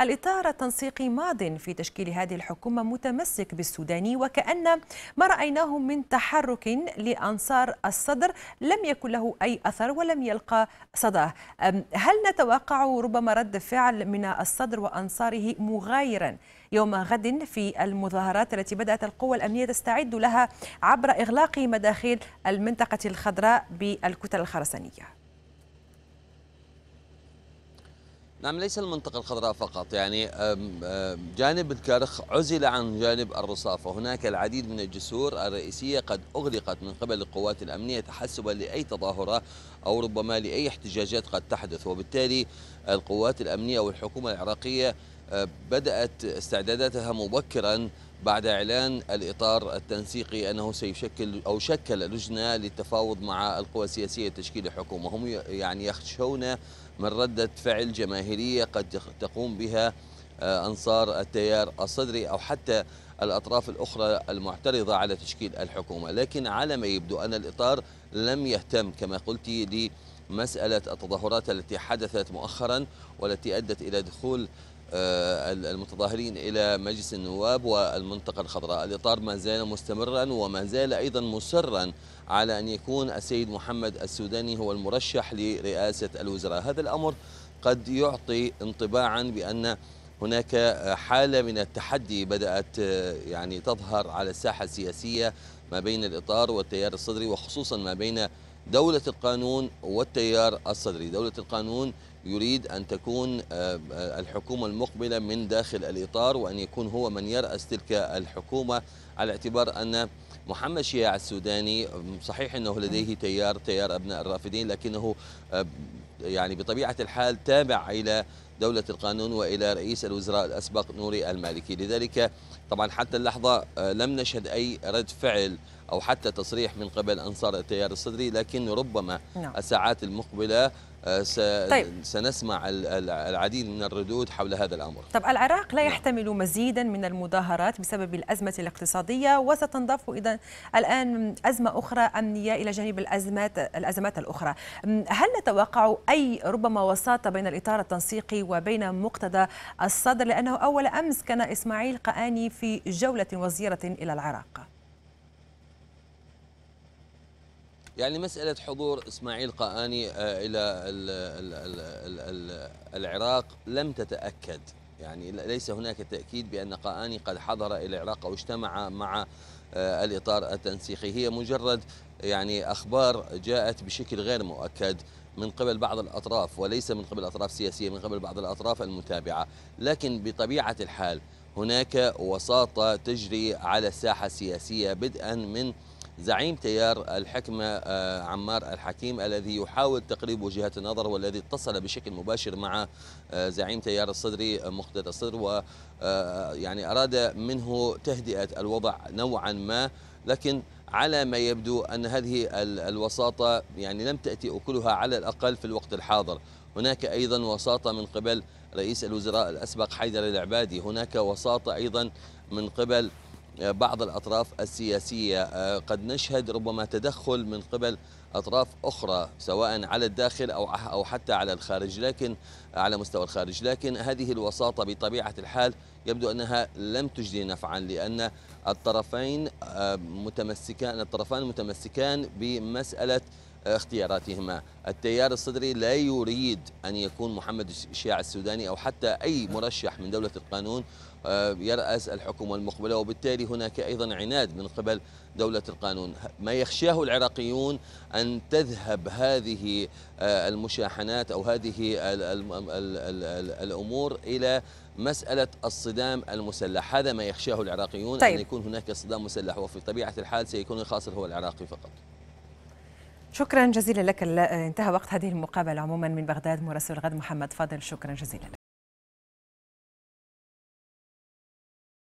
الإطار التنسيقي ماض في تشكيل هذه الحكومة متمسك بالسوداني وكأن ما رأيناه من تحرك لأنصار الصدر لم يكن له أي أثر ولم يلقى صداه هل نتوقع ربما رد فعل من الصدر وأنصاره مغايرا يوم غد في المظاهرات التي بدأت القوى الأمنية تستعد لها عبر إغلاق مداخل المنطقة الخضراء بالكتل الخرسانية نعم ليس المنطقة الخضراء فقط يعني جانب الكرخ عزل عن جانب الرصافة هناك العديد من الجسور الرئيسية قد أغلقت من قبل القوات الأمنية تحسبا لأي تظاهرة أو ربما لأي احتجاجات قد تحدث وبالتالي القوات الأمنية والحكومة العراقية بدأت استعداداتها مبكراً بعد إعلان الإطار التنسيقي أنه سيشكل أو شكل لجنة للتفاوض مع القوى السياسية لتشكيل الحكومة هم يعني يخشون من ردة فعل جماهيرية قد تقوم بها آه، أنصار التيار الصدري أو حتى الأطراف الأخرى المعترضة على تشكيل الحكومة لكن على ما يبدو أن الإطار لم يهتم كما قلت لمسألة التظاهرات التي حدثت مؤخرا والتي أدت إلى دخول آه، المتظاهرين إلى مجلس النواب والمنطقة الخضراء الإطار ما زال مستمرا وما زال أيضا مصرا على أن يكون السيد محمد السوداني هو المرشح لرئاسة الوزراء هذا الأمر قد يعطي انطباعا بأن هناك حالة من التحدي بدأت آه، يعني تظهر على الساحة السياسية ما بين الإطار والتيار الصدري وخصوصا ما بين دولة القانون والتيار الصدري دولة القانون يريد أن تكون آه، آه، الحكومة المقبلة من داخل الإطار وأن يكون هو من يرأس تلك الحكومة على اعتبار أن محمد شياع السوداني صحيح أنه لديه تيار تيار أبناء الرافدين لكنه آه، يعني بطبيعة الحال تابع إلى دولة القانون وإلى رئيس الوزراء الأسبق نوري المالكي لذلك طبعا حتى اللحظة آه، لم نشهد أي رد فعل أو حتى تصريح من قبل أنصار التيار الصدري لكن ربما نعم. الساعات المقبلة آه، طيب. سنسمع العديد من الردود حول هذا الأمر طب العراق لا نعم. يحتمل مزيدا من المظاهرات بسبب الأزمة الاقتصادية وستنضاف إذا الآن أزمة أخرى أمنية إلى جانب الأزمات الأزمات الأخرى هل نتوقع أي ربما وساطة بين الإطار التنسيقي وبين مقتدى الصدر لأنه أول أمس كان إسماعيل قآني في جولة وزيرة إلى العراق يعني مسألة حضور إسماعيل قآني آه، إلى العراق لم تتأكد يعني ليس هناك تأكيد بأن قآني قد حضر إلى العراق أو اجتمع مع آه، الإطار التنسيقي هي مجرد يعني أخبار جاءت بشكل غير مؤكد من قبل بعض الأطراف وليس من قبل أطراف سياسية من قبل بعض الأطراف المتابعة لكن بطبيعة الحال هناك وساطة تجري على الساحة السياسية بدءا من زعيم تيار الحكمة آه، عمار الحكيم الذي يحاول تقريب وجهات النظر والذي اتصل بشكل مباشر مع آه، زعيم تيار الصدري مقتدى الصدر ويعني آه، أراد منه تهدئة الوضع نوعا ما لكن على ما يبدو أن هذه الوساطة يعني لم تأتي أكلها على الأقل في الوقت الحاضر هناك أيضا وساطة من قبل رئيس الوزراء الأسبق حيدر العبادي هناك وساطة أيضا من قبل بعض الأطراف السياسية آه، قد نشهد ربما تدخل من قبل أطراف أخرى سواء على الداخل أو أو حتى على الخارج لكن على مستوى الخارج لكن هذه الوساطة بطبيعة الحال يبدو أنها لم تجدي نفعا لأن الطرفين آه، متمسكان الطرفان متمسكان بمسألة اختياراتهما التيار الصدري لا يريد أن يكون محمد الشيع السوداني أو حتى أي مرشح من دولة القانون آه، يرأس الحكومة المقبلة وبالتالي هناك أيضا عناد من قبل دولة القانون ما يخشاه العراقيون أن تذهب هذه آه، المشاحنات أو هذه الأمور إلى مسألة الصدام المسلح هذا ما يخشاه العراقيون طيب. أن يكون هناك صدام مسلح وفي طبيعة الحال سيكون الخاسر هو العراقي فقط شكرا جزيلا لك انتهى وقت هذه المقابلة عموما من بغداد مراسل الغد محمد فاضل شكرا جزيلا